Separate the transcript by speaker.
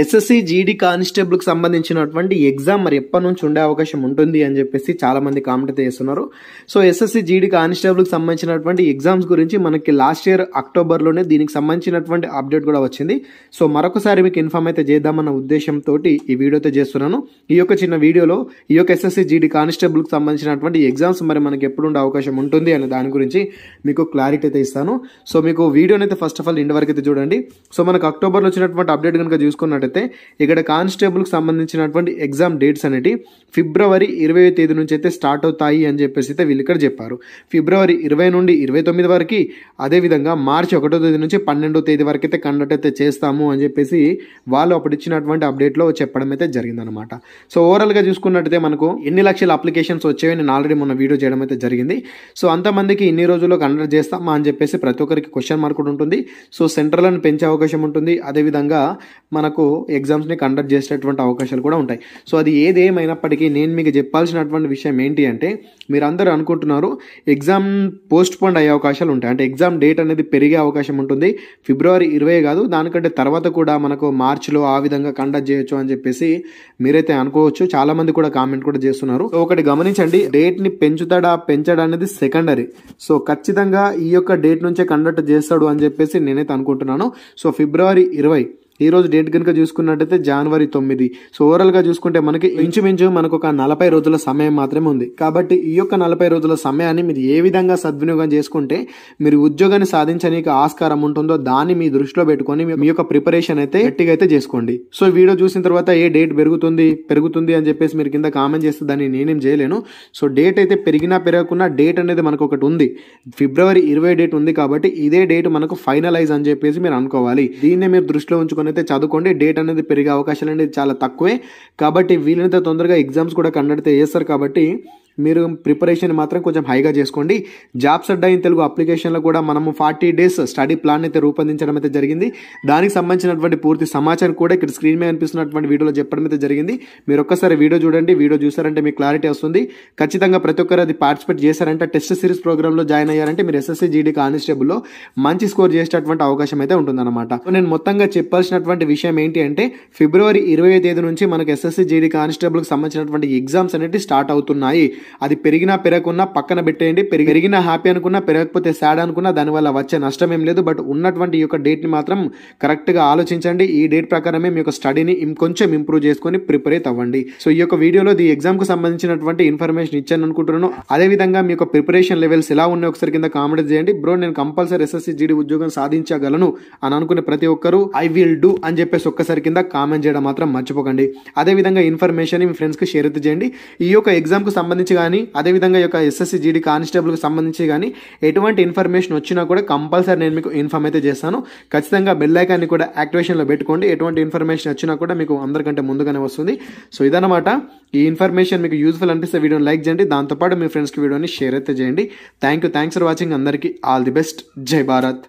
Speaker 1: SSC GD కానిస్టేబుల్కి సంబంధించినటువంటి exam మరి ఎప్పటి నుంచి ఉండే అవకాశం ఉంటుంది అని చెప్పేసి చాలామంది కామెంట్ చేస్తున్నారు సో ఎస్ఎస్సి జీడీ కానిస్టేబుల్కి సంబంధించినటువంటి ఎగ్జామ్స్ గురించి మనకి లాస్ట్ ఇయర్ అక్టోబర్లోనే దీనికి సంబంధించినటువంటి అప్డేట్ కూడా వచ్చింది సో మరొకసారి మీకు ఇన్ఫామ్ అయితే చేద్దామన్న ఉద్దేశంతో ఈ వీడియో అయితే చేస్తున్నాను ఈ యొక్క చిన్న వీడియోలో ఈ యొక్క ఎస్ఎస్సి జీడీ కానిస్టేబుల్కి సంబంధించినటువంటి ఎగ్జామ్స్ మరి మనకి ఎప్పుడు ఉండే అవకాశం ఉంటుంది అనే దాని గురించి మీకు క్లారిటీ అయితే ఇస్తాను సో మీకు వీడియోని అయితే ఫస్ట్ ఆఫ్ ఆల్ ఇంటి వరకు అయితే చూడండి సో మనకు అక్టోబర్లో వచ్చినటువంటి అప్డేట్ కనుక చూసుకున్నట్టు చూసుకున్నట్టయితే ఇక్కడ కానిస్టేబుల్కి సంబంధించినటువంటి ఎగ్జామ్ డేట్స్ అనేటి ఫిబ్రవరి ఇరవై తేదీ నుంచి అయితే స్టార్ట్ అవుతాయి అని చెప్పేసి అయితే వీళ్ళు ఇక్కడ చెప్పారు ఫిబ్రవరి ఇరవై నుండి ఇరవై తొమ్మిది వరకు అదేవిధంగా మార్చి ఒకటో తేదీ నుంచి పన్నెండో తేదీ వరకు అయితే కండక్ట్ అయితే చేస్తాము అని చెప్పేసి వాళ్ళు అప్పుడు ఇచ్చినటువంటి అప్డేట్లో చెప్పడం అయితే జరిగిందనమాట సో ఓవరాల్గా చూసుకున్నట్టయితే మనకు ఎన్ని లక్షల అప్లికేషన్స్ వచ్చాయో నేను ఆల్రెడీ మొన్న వీడియో చేయడం అయితే జరిగింది సో అంతమందికి ఇన్ని రోజుల్లో కండక్ట్ చేస్తామా అని చెప్పేసి ప్రతి ఒక్కరికి క్వశ్చన్ మార్క్ ఉంటుంది సో సెంటర్లను పెంచే అవకాశం ఉంటుంది అదేవిధంగా మనకు ఎగ్జామ్స్ని కండక్ట్ చేసేటటువంటి అవకాశాలు కూడా ఉంటాయి సో అది ఏదేమైనప్పటికీ నేను మీకు చెప్పాల్సినటువంటి విషయం ఏంటి అంటే మీరందరూ అనుకుంటున్నారు ఎగ్జామ్ పోస్ట్ పోన్ అయ్యే అవకాశాలు ఉంటాయి అంటే ఎగ్జామ్ డేట్ అనేది పెరిగే అవకాశం ఉంటుంది ఫిబ్రవరి ఇరవై కాదు దానికంటే తర్వాత కూడా మనకు మార్చిలో ఆ విధంగా కండక్ట్ చేయొచ్చు అని చెప్పేసి మీరైతే అనుకోవచ్చు చాలామంది కూడా కామెంట్ కూడా చేస్తున్నారు ఒకటి గమనించండి డేట్ని పెంచుతాడా పెంచడా అనేది సెకండరీ సో ఖచ్చితంగా ఈ యొక్క డేట్ నుంచే కండక్ట్ చేస్తాడు అని చెప్పేసి నేనైతే అనుకుంటున్నాను సో ఫిబ్రవరి ఇరవై ఈ రోజు డేట్ కనుక చూసుకున్నట్టయితే జనవరి తొమ్మిది సో ఓవరాల్గా చూసుకుంటే మనకి ఇంచుమించు మనకు ఒక నలభై రోజుల సమయం మాత్రమే ఉంది కాబట్టి ఈ యొక్క నలభై రోజుల సమయాన్ని మీరు ఏ విధంగా సద్వినియోగం చేసుకుంటే మీరు ఉద్యోగాన్ని సాధించడానికి ఆస్కారం ఉంటుందో దాన్ని మీ దృష్టిలో పెట్టుకొని మీ యొక్క ప్రిపరేషన్ అయితే గట్టిగా అయితే చేసుకోండి సో వీడియో చూసిన తర్వాత ఏ డేట్ పెరుగుతుంది పెరుగుతుంది అని చెప్పేసి మీరు కింద కామెంట్ చేస్తే దాన్ని నేనేం చేయలేను సో డేట్ అయితే పెరిగినా పెరగకున్నా డేట్ అనేది మనకు ఒకటి ఉంది ఫిబ్రవరి ఇరవై డేట్ ఉంది కాబట్టి ఇదే డేట్ మనకు ఫైనలైజ్ అని చెప్పేసి మీరు అనుకోవాలి దీన్నే మీరు దృష్టిలో ఉంచుకొని చేసుకొని అయితే చదువుకోండి డేట్ అనేది పెరిగే అవకాశాలు అనేది చాలా తక్కువే కాబట్టి వీలైనంత తొందరగా ఎగ్జామ్స్ కూడా కండక్ట్ చేస్తారు కాబట్టి మీరు ప్రిపరేషన్ మాత్రం కొంచెం హైగా చేసుకోండి జాబ్స్ అడ్డా ఇన్ తెలుగు అప్లికేషన్లో కూడా మనము ఫార్టీ డేస్ స్టడీ ప్లాన్ అయితే రూపొందించడం అయితే జరిగింది దానికి సంబంధించినటువంటి పూర్తి సమాచారం కూడా ఇక్కడ స్క్రీన్ మీద అనిపిస్తున్నటువంటి వీడియోలో చెప్పడం అయితే జరిగింది మీరు ఒక్కసారి వీడియో చూడండి వీడియో చూసారంటే మీకు క్లారిటీ వస్తుంది ఖచ్చితంగా ప్రతి ఒక్కరు అది పార్టిసిపేట్ చేశారంటే టెస్ట్ సిరీస్ ప్రోగ్రామ్లో జాయిన్ అయ్యారంటే మీరు ఎస్ఎస్సీ జీడీ కానిస్టేబుల్లో మంచి స్కోర్ చేసేటటువంటి అవకాశం అయితే ఉంటుందన్నమాట నేను మొత్తంగా చెప్పాల్సినటువంటి విషయం ఏంటి అంటే ఫిబ్రవరి ఇరవై తేదీ నుంచి మనకు ఎస్ఎస్సీ జీడీ కానిస్టేబుల్కి సంబంధించినటువంటి ఎగ్జామ్స్ అనేవి స్టార్ట్ అవుతున్నాయి అది పెరిగినా పెరగకున్నా పక్కన పెట్టేయండి పెరిగినా హ్యాపీ అనుకున్నా పెరగకపోతే సాడ్ అనుకున్నా దానివల్ల వచ్చే నష్టం ఏం లేదు బట్ ఉన్నటువంటి ఈ యొక్క డేట్ని మాత్రం కరెక్ట్గా ఆలోచించండి ఈ డేట్ ప్రకారమే మీ యొక్క స్టడీని కొంచెం ఇంప్రూవ్ చేసుకొని ప్రిపేర్ అయితే అవ్వండి సో ఈ యొక్క వీడియోలో ది ఎగ్జామ్కు సంబంధించినటువంటి ఇన్ఫర్మేషన్ ఇచ్చాను అనుకుంటున్నాను అదేవిధంగా మీ యొక్క ప్రిపరేషన్ లెవెల్స్ ఎలా ఉన్నాయి ఒకసారి కింద కామెంట్ చేయండి బ్రో నేను కంపల్సరీ ఎస్ఎస్సి జీడీ ఉద్యోగం సాధించగలను అని అనుకునే ప్రతి ఒక్కరు ఐ విల్ డూ అని చెప్పేసి ఒక్కసారి కింద కామెంట్ చేయడం మాత్రం మర్చిపోకండి అదేవిధంగా ఇన్ఫర్మేషన్ మీ ఫ్రెండ్స్కి షేర్ అయితే చేయండి ఈ యొక్క ఎగ్జామ్కు సంబంధించి సంబంధించి కానీ అదేవిధంగా యొక్క ఎస్ఎస్సి జీడి కానిస్టేబుల్కి సంబంధించి కానీ ఎటువంటి ఇన్ఫర్మేషన్ వచ్చినా కూడా కంపల్సరీ నేను మీకు ఇన్ఫామ్ అయితే చేస్తాను ఖచ్చితంగా బెల్ ఐకాన్ని కూడా యాక్టివేషన్లో పెట్టుకోండి ఎటువంటి ఇన్ఫర్మేషన్ వచ్చినా కూడా మీకు అందరికంటే ముందుగానే వస్తుంది సో ఇదనమాట ఈ ఇన్ఫర్మేషన్ మీకు యూజ్ఫుల్ అనిపిస్తే వీడియోని లైక్ చేయండి దాంతోపాటు మీ ఫ్రెండ్స్కి వీడియోని షేర్ అయితే చేయండి thank you thanks for watching అందరికీ ఆల్ ది బెస్ట్ జై భారత్